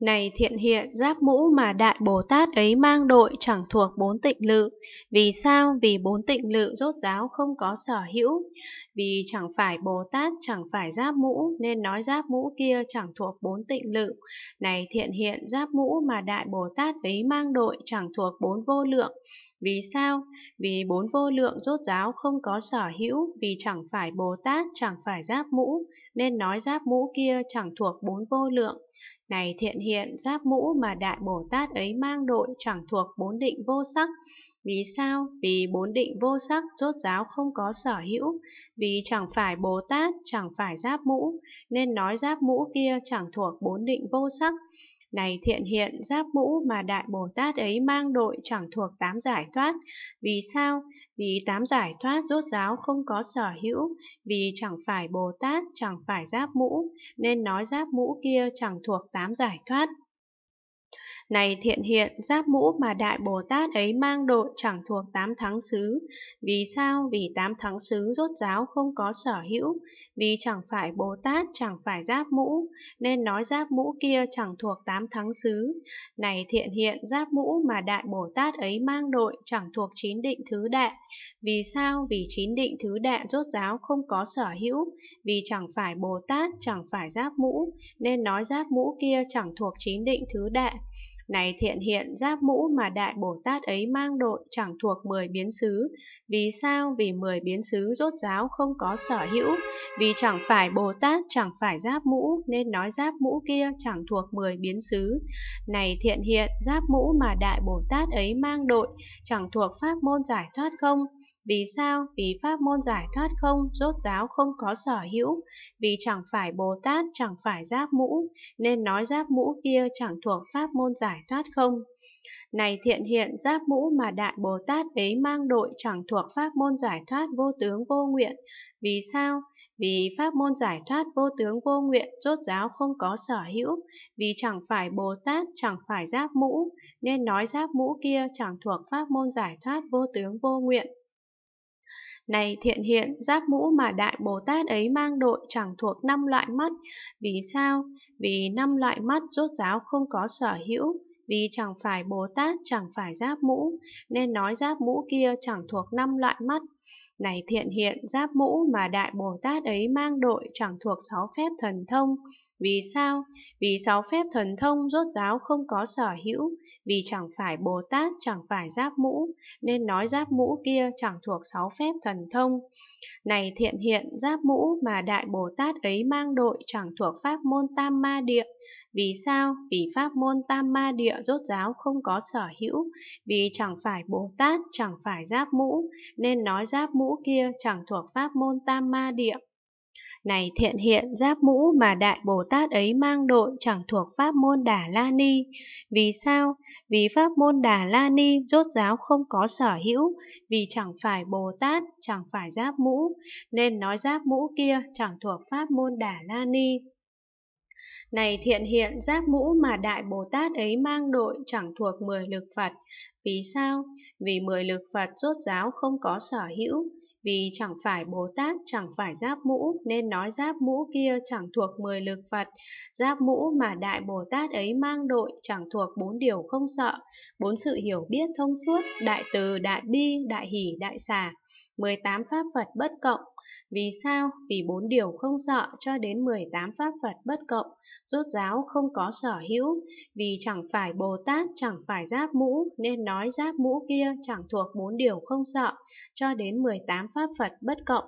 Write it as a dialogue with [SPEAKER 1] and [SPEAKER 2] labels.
[SPEAKER 1] Này thiện hiện giáp mũ mà đại Bồ Tát ấy mang đội chẳng thuộc bốn tịnh lự. Vì sao? Vì bốn tịnh lự rốt giáo không có sở hữu. Vì chẳng phải Bồ Tát chẳng phải giáp mũ nên nói giáp mũ kia chẳng thuộc bốn tịnh lự. Này thiện hiện giáp mũ mà đại Bồ Tát ấy mang đội chẳng thuộc bốn vô lượng. Vì sao? Vì bốn vô lượng rốt giáo không có sở hữu, vì chẳng phải Bồ Tát, chẳng phải giáp mũ, nên nói giáp mũ kia chẳng thuộc bốn vô lượng. Này thiện hiện, giáp mũ mà Đại Bồ Tát ấy mang đội chẳng thuộc bốn định vô sắc. Vì sao? Vì bốn định vô sắc rốt giáo không có sở hữu, vì chẳng phải Bồ Tát, chẳng phải giáp mũ, nên nói giáp mũ kia chẳng thuộc bốn định vô sắc này thiện hiện giáp mũ mà đại bồ tát ấy mang đội chẳng thuộc tám giải thoát vì sao vì tám giải thoát rốt giáo không có sở hữu vì chẳng phải bồ tát chẳng phải giáp mũ nên nói giáp mũ kia chẳng thuộc tám giải thoát này thiện hiện, giáp mũ mà Đại Bồ Tát ấy mang đội chẳng thuộc tám thắng xứ. Vì sao? Vì tám thắng xứ rốt giáo không có sở hữu, vì chẳng phải Bồ Tát, chẳng phải giáp mũ, nên nói giáp mũ kia chẳng thuộc tám thắng xứ. Này thiện hiện, giáp mũ mà Đại Bồ Tát ấy mang đội chẳng thuộc chín định thứ đệ. Vì sao? Vì chín định thứ đệ rốt giáo không có sở hữu, vì chẳng phải Bồ Tát, chẳng phải giáp mũ, nên nói giáp mũ kia chẳng thuộc chín định thứ đệ. Này thiện hiện giáp mũ mà Đại Bồ Tát ấy mang đội chẳng thuộc mười biến xứ. Vì sao? Vì mười biến xứ rốt giáo không có sở hữu. Vì chẳng phải Bồ Tát chẳng phải giáp mũ nên nói giáp mũ kia chẳng thuộc mười biến xứ. Này thiện hiện giáp mũ mà Đại Bồ Tát ấy mang đội chẳng thuộc pháp môn giải thoát không? Vì sao? Vì pháp môn giải thoát không, rốt giáo không có sở hữu, vì chẳng phải Bồ Tát, chẳng phải giáp mũ, nên nói giáp mũ kia chẳng thuộc pháp môn giải thoát không. Này thiện hiện giáp mũ mà Đại Bồ Tát ấy mang đội chẳng thuộc pháp môn giải thoát vô tướng vô nguyện. Vì sao? Vì pháp môn giải thoát vô tướng vô nguyện rốt giáo không có sở hữu, vì chẳng phải Bồ Tát, chẳng phải giáp mũ, nên nói giáp mũ kia chẳng thuộc pháp môn giải thoát vô tướng vô nguyện. Này thiện hiện, giáp mũ mà Đại Bồ Tát ấy mang đội chẳng thuộc năm loại mắt. Vì sao? Vì năm loại mắt rốt ráo không có sở hữu vì chẳng phải Bồ Tát chẳng phải giáp mũ, nên nói giáp mũ kia chẳng thuộc năm loại mắt. Này thiện hiện, giáp mũ mà Đại Bồ Tát ấy mang đội chẳng thuộc sáu phép thần thông. Vì sao? Vì sáu phép thần thông rốt giáo không có sở hữu, vì chẳng phải Bồ Tát chẳng phải giáp mũ, nên nói giáp mũ kia chẳng thuộc sáu phép thần thông. Này thiện hiện, giáp mũ mà Đại Bồ Tát ấy mang đội chẳng thuộc pháp môn tam ma địa. Vì sao? Vì pháp môn tam ma địa rốt ráo không có sở hữu, vì chẳng phải Bồ Tát, chẳng phải giáp mũ, nên nói giáp mũ kia chẳng thuộc pháp môn tam ma địa. Này thiện hiện giáp mũ mà Đại Bồ Tát ấy mang đội chẳng thuộc pháp môn Đà La Ni. Vì sao? Vì pháp môn Đà La Ni rốt ráo không có sở hữu, vì chẳng phải Bồ Tát, chẳng phải giáp mũ, nên nói giáp mũ kia chẳng thuộc pháp môn Đà La Ni. Này thiện hiện giác mũ mà Đại Bồ Tát ấy mang đội chẳng thuộc mười lực Phật. Vì sao? Vì mười lực Phật rốt giáo không có sở hữu, vì chẳng phải Bồ Tát, chẳng phải giáp mũ, nên nói giáp mũ kia chẳng thuộc mười lực Phật. Giáp mũ mà Đại Bồ Tát ấy mang đội chẳng thuộc bốn điều không sợ, bốn sự hiểu biết thông suốt, đại từ, đại bi, đại hỷ, đại xả. 18 pháp Phật bất cộng. Vì sao? Vì bốn điều không sợ cho đến 18 pháp Phật bất cộng rốt ráo không có sở hữu, vì chẳng phải Bồ Tát chẳng phải giáp mũ, nên nói giáp mũ kia chẳng thuộc bốn điều không sợ, cho đến 18 pháp Phật bất cộng